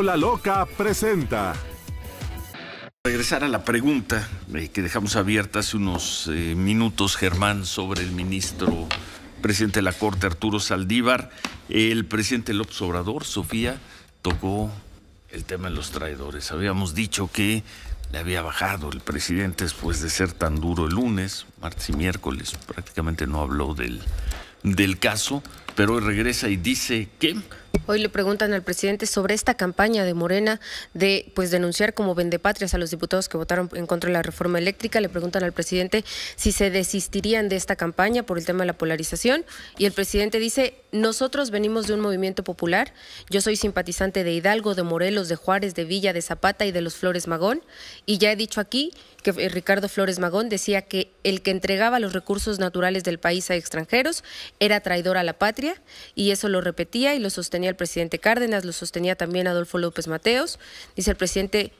la Loca presenta. Regresar a la pregunta eh, que dejamos abierta hace unos eh, minutos, Germán, sobre el ministro presidente de la Corte, Arturo Saldívar. El presidente López Obrador, Sofía, tocó el tema de los traidores. Habíamos dicho que le había bajado el presidente después de ser tan duro el lunes, martes y miércoles. Prácticamente no habló del, del caso, pero hoy regresa y dice que Hoy le preguntan al presidente sobre esta campaña de Morena de pues denunciar como vendepatrias a los diputados que votaron en contra de la reforma eléctrica. Le preguntan al presidente si se desistirían de esta campaña por el tema de la polarización y el presidente dice nosotros venimos de un movimiento popular. Yo soy simpatizante de Hidalgo, de Morelos, de Juárez, de Villa, de Zapata y de los Flores Magón. Y ya he dicho aquí que eh, Ricardo Flores Magón decía que el que entregaba los recursos naturales del país a extranjeros era traidor a la patria. Y eso lo repetía y lo sostenía el presidente Cárdenas, lo sostenía también Adolfo López Mateos. Dice el presidente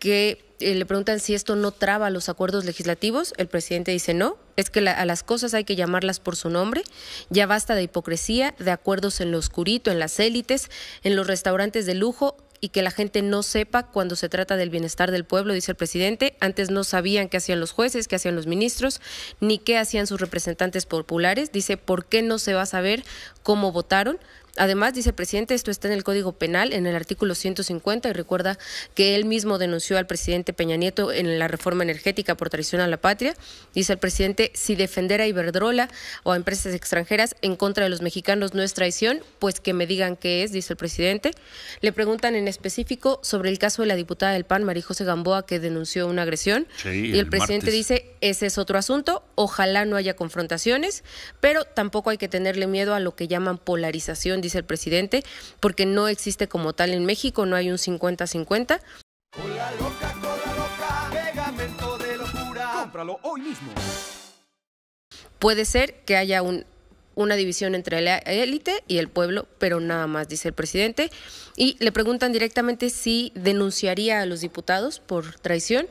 que eh, le preguntan si esto no traba los acuerdos legislativos, el presidente dice no, es que a las cosas hay que llamarlas por su nombre, ya basta de hipocresía, de acuerdos en lo oscurito, en las élites, en los restaurantes de lujo y que la gente no sepa cuando se trata del bienestar del pueblo, dice el presidente. Antes no sabían qué hacían los jueces, qué hacían los ministros, ni qué hacían sus representantes populares. Dice, ¿por qué no se va a saber cómo votaron? Además, dice el presidente, esto está en el Código Penal, en el artículo 150, y recuerda que él mismo denunció al presidente Peña Nieto en la reforma energética por traición a la patria. Dice el presidente, si defender a Iberdrola o a empresas extranjeras en contra de los mexicanos no es traición, pues que me digan qué es, dice el presidente. Le preguntan en específico sobre el caso de la diputada del PAN, María José Gamboa, que denunció una agresión. y el, presidente dice, ese es otro asunto. Ojalá no haya confrontaciones, pero tampoco hay que tenerle miedo a lo que llaman polarización, dice el presidente, porque no existe como tal en México, no hay un 50-50. Puede ser que haya un una división entre la élite y el pueblo, pero nada más, dice el presidente. Y le preguntan directamente si denunciaría a los diputados por traición.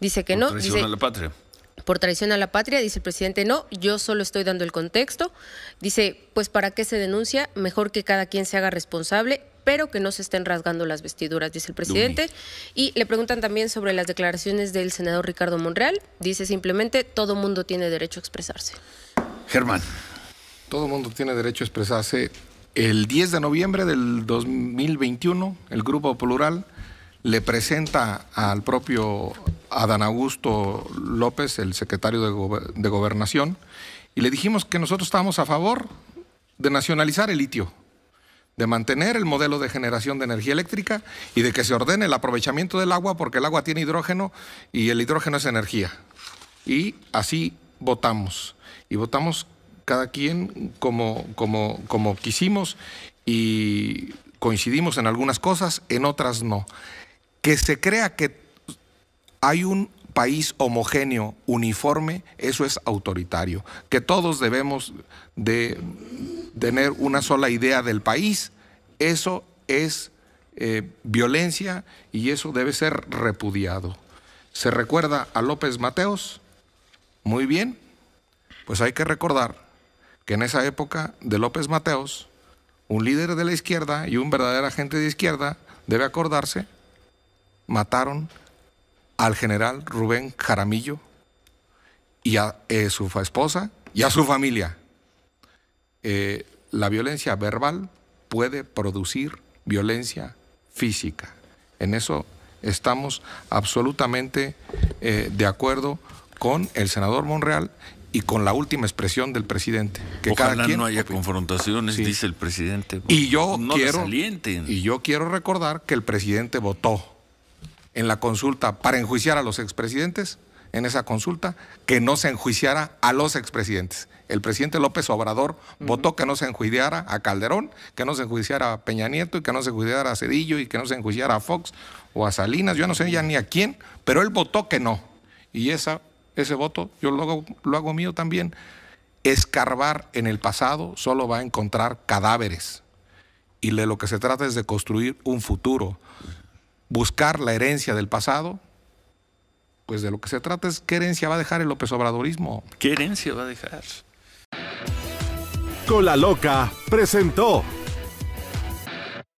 Dice que no. Traición a la patria por traición a la patria, dice el presidente, no, yo solo estoy dando el contexto, dice, pues para qué se denuncia, mejor que cada quien se haga responsable, pero que no se estén rasgando las vestiduras, dice el presidente. Y le preguntan también sobre las declaraciones del senador Ricardo Monreal, dice simplemente, todo mundo tiene derecho a expresarse. Germán. Todo mundo tiene derecho a expresarse. El 10 de noviembre del 2021, el Grupo Plural le presenta al propio a Dan Augusto López, el secretario de, Gobernación, y le dijimos que nosotros estábamos a favor de nacionalizar el litio, de mantener el modelo de generación de energía eléctrica y de que se ordene el aprovechamiento del agua porque el agua tiene hidrógeno y el hidrógeno es energía. Y así votamos. Y votamos cada quien como, como, como quisimos y coincidimos en algunas cosas, en otras no. Que se crea que hay un país homogéneo, uniforme, eso es autoritario. Que todos debemos de tener una sola idea del país, eso es eh, violencia y eso debe ser repudiado. ¿Se recuerda a López Mateos? Muy bien, pues hay que recordar que en esa época de López Mateos, un líder de la izquierda y un verdadero agente de izquierda, debe acordarse, mataron al general Rubén Jaramillo y a eh, su esposa y a su familia. Eh, la violencia verbal puede producir violencia física. En eso estamos absolutamente eh, de acuerdo con el senador Monreal y con la última expresión del presidente. Que cada quien no haya confrontaciones, dice el presidente. y yo quiero recordar que el presidente votó en la consulta para enjuiciar a los expresidentes, en esa consulta, que no se enjuiciara a los expresidentes. El presidente López Obrador votó que no se enjuiciara a Calderón, que no se enjuiciara a Peña Nieto y que no se enjuiciara a Cedillo y que no se enjuiciara a Fox o a Salinas, yo no sé ya ni a quién, pero él votó que no. Y esa, ese voto yo lo lo hago mío también. Escarbar en el pasado solo va a encontrar cadáveres. Y de lo que se trata es de construir un futuro buscar la herencia del pasado, pues de lo que se trata es qué herencia va a dejar el López Obradorismo. ¿Qué herencia va a dejar? Con la loca presentó.